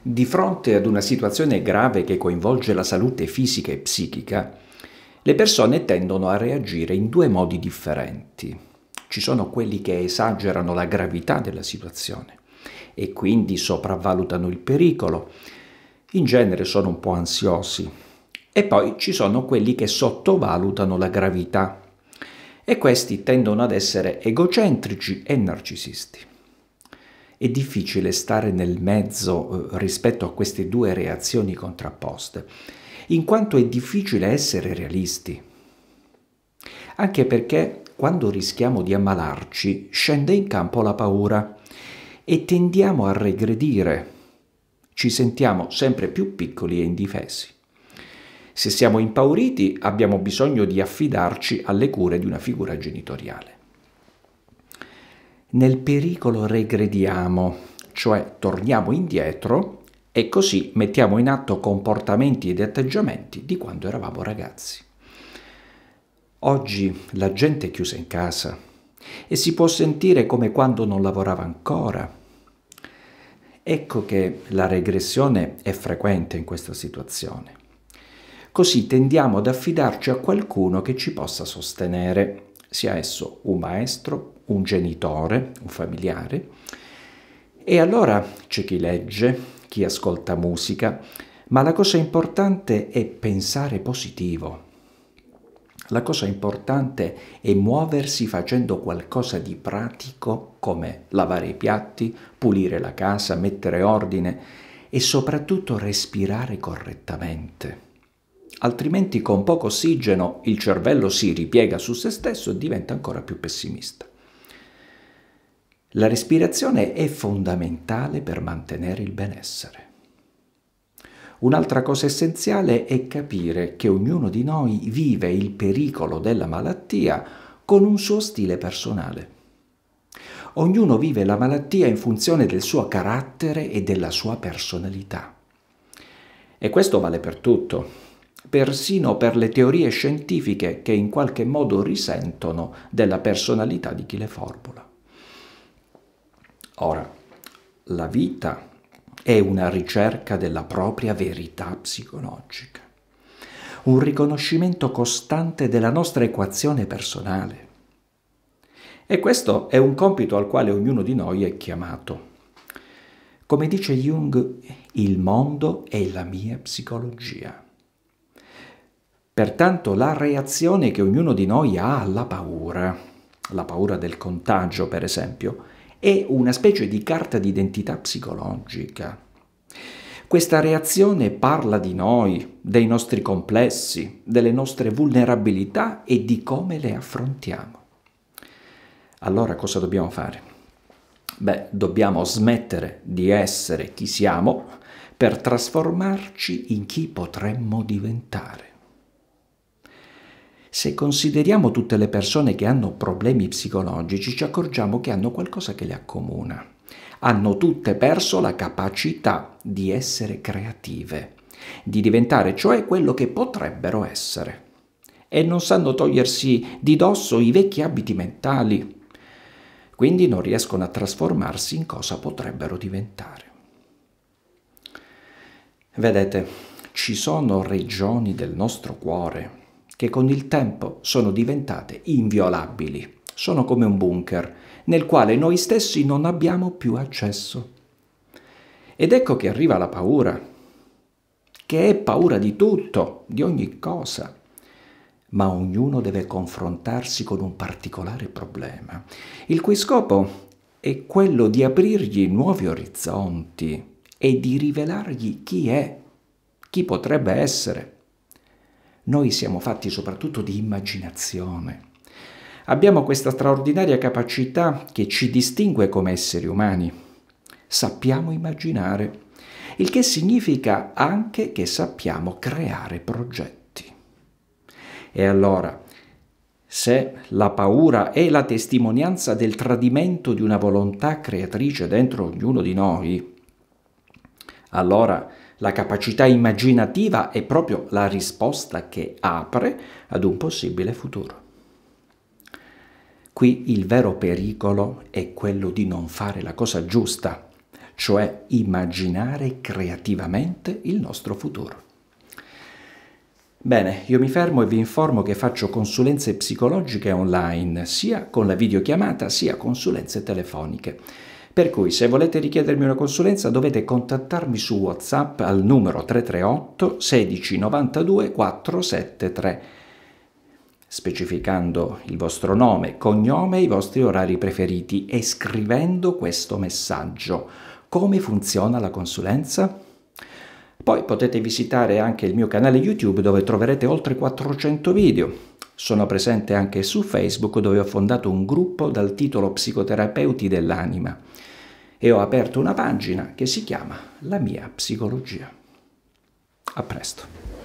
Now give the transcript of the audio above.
Di fronte ad una situazione grave che coinvolge la salute fisica e psichica, le persone tendono a reagire in due modi differenti. Ci sono quelli che esagerano la gravità della situazione e quindi sopravvalutano il pericolo, in genere sono un po' ansiosi, e poi ci sono quelli che sottovalutano la gravità e questi tendono ad essere egocentrici e narcisisti è difficile stare nel mezzo eh, rispetto a queste due reazioni contrapposte, in quanto è difficile essere realisti. Anche perché quando rischiamo di ammalarci scende in campo la paura e tendiamo a regredire. Ci sentiamo sempre più piccoli e indifesi. Se siamo impauriti abbiamo bisogno di affidarci alle cure di una figura genitoriale nel pericolo regrediamo, cioè torniamo indietro e così mettiamo in atto comportamenti ed atteggiamenti di quando eravamo ragazzi. Oggi la gente è chiusa in casa e si può sentire come quando non lavorava ancora. Ecco che la regressione è frequente in questa situazione. Così tendiamo ad affidarci a qualcuno che ci possa sostenere, sia esso un maestro, un genitore, un familiare. E allora c'è chi legge, chi ascolta musica, ma la cosa importante è pensare positivo. La cosa importante è muoversi facendo qualcosa di pratico come lavare i piatti, pulire la casa, mettere ordine e soprattutto respirare correttamente. Altrimenti con poco ossigeno il cervello si ripiega su se stesso e diventa ancora più pessimista. La respirazione è fondamentale per mantenere il benessere. Un'altra cosa essenziale è capire che ognuno di noi vive il pericolo della malattia con un suo stile personale. Ognuno vive la malattia in funzione del suo carattere e della sua personalità. E questo vale per tutto, persino per le teorie scientifiche che in qualche modo risentono della personalità di chi le formula. Ora, la vita è una ricerca della propria verità psicologica, un riconoscimento costante della nostra equazione personale. E questo è un compito al quale ognuno di noi è chiamato. Come dice Jung, il mondo è la mia psicologia. Pertanto la reazione che ognuno di noi ha alla paura, la paura del contagio per esempio, è una specie di carta d'identità psicologica. Questa reazione parla di noi, dei nostri complessi, delle nostre vulnerabilità e di come le affrontiamo. Allora cosa dobbiamo fare? Beh, dobbiamo smettere di essere chi siamo per trasformarci in chi potremmo diventare. Se consideriamo tutte le persone che hanno problemi psicologici, ci accorgiamo che hanno qualcosa che le accomuna. Hanno tutte perso la capacità di essere creative, di diventare cioè quello che potrebbero essere. E non sanno togliersi di dosso i vecchi abiti mentali. Quindi non riescono a trasformarsi in cosa potrebbero diventare. Vedete, ci sono regioni del nostro cuore che con il tempo sono diventate inviolabili. Sono come un bunker nel quale noi stessi non abbiamo più accesso. Ed ecco che arriva la paura, che è paura di tutto, di ogni cosa. Ma ognuno deve confrontarsi con un particolare problema, il cui scopo è quello di aprirgli nuovi orizzonti e di rivelargli chi è, chi potrebbe essere, noi siamo fatti soprattutto di immaginazione. Abbiamo questa straordinaria capacità che ci distingue come esseri umani. Sappiamo immaginare, il che significa anche che sappiamo creare progetti. E allora, se la paura è la testimonianza del tradimento di una volontà creatrice dentro ognuno di noi, allora la capacità immaginativa è proprio la risposta che apre ad un possibile futuro. Qui il vero pericolo è quello di non fare la cosa giusta, cioè immaginare creativamente il nostro futuro. Bene, io mi fermo e vi informo che faccio consulenze psicologiche online, sia con la videochiamata sia consulenze telefoniche. Per cui se volete richiedermi una consulenza dovete contattarmi su WhatsApp al numero 338 16 92 473 specificando il vostro nome, cognome e i vostri orari preferiti e scrivendo questo messaggio. Come funziona la consulenza? Poi potete visitare anche il mio canale YouTube dove troverete oltre 400 video sono presente anche su Facebook dove ho fondato un gruppo dal titolo Psicoterapeuti dell'anima e ho aperto una pagina che si chiama La mia psicologia. A presto.